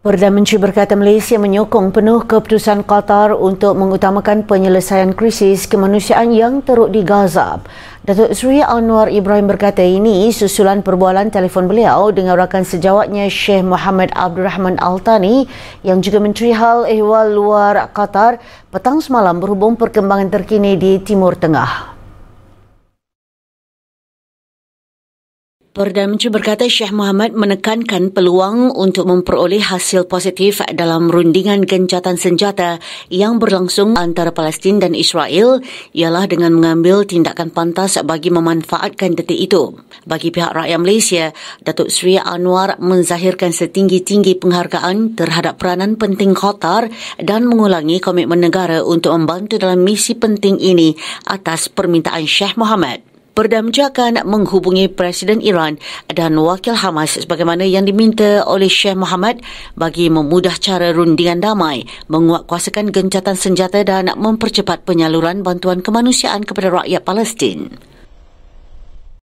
Perdana Menteri berkata Malaysia menyokong penuh keputusan Qatar untuk mengutamakan penyelesaian krisis kemanusiaan yang teruk di Gaza. Datuk Sri Anwar Ibrahim berkata ini susulan perbualan telefon beliau dengan rakan sejawatnya Syekh Muhammad Abdul Rahman Al-Thani yang juga Menteri Hal Ehwal Luar Qatar petang semalam berhubung perkembangan terkini di Timur Tengah. Perdana Menteri berkata Syekh Muhammad menekankan peluang untuk memperoleh hasil positif dalam rundingan gencatan senjata yang berlangsung antara Palestin dan Israel ialah dengan mengambil tindakan pantas bagi memanfaatkan detik itu. Bagi pihak rakyat Malaysia, Datuk Sri Anwar menzahirkan setinggi-tinggi penghargaan terhadap peranan penting Qatar dan mengulangi komitmen negara untuk membantu dalam misi penting ini atas permintaan Syekh Muhammad. Perdamja akan menghubungi Presiden Iran dan Wakil Hamas sebagaimana yang diminta oleh Syekh Muhammad bagi memudah cara rundingan damai, menguatkuasakan gencatan senjata dan mempercepat penyaluran bantuan kemanusiaan kepada rakyat Palestin.